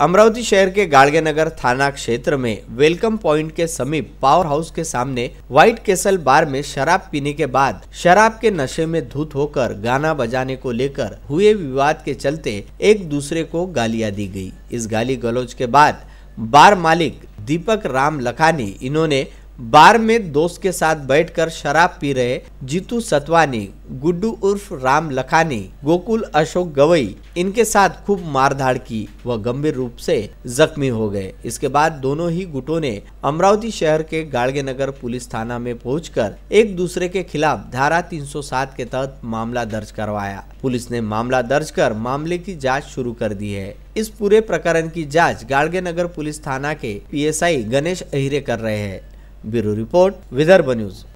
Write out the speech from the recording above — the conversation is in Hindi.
अमरावती शहर के गाड़गे नगर थाना क्षेत्र में वेलकम पॉइंट के समीप पावर हाउस के सामने व्हाइट केसल बार में शराब पीने के बाद शराब के नशे में धूत होकर गाना बजाने को लेकर हुए विवाद के चलते एक दूसरे को गालियां दी गई इस गाली गलौज के बाद बार मालिक दीपक राम लखानी इन्होंने बार में दोस्त के साथ बैठकर शराब पी रहे जीतू सतवानी गुड्डू उर्फ राम लखानी गोकुल अशोक गवई इनके साथ खूब मारधाड़ की व गंभीर रूप से जख्मी हो गए इसके बाद दोनों ही गुटों ने अमरावती शहर के गाड़गे नगर पुलिस थाना में पहुंचकर एक दूसरे के खिलाफ धारा 307 के तहत मामला दर्ज करवाया पुलिस ने मामला दर्ज कर मामले की जाँच शुरू कर दी है इस पूरे प्रकरण की जाँच गाड़गे नगर पुलिस थाना के पीएसआई गणेश अहिरे कर रहे हैं ब्यूरो रिपोर्ट विदर्भ न्यूज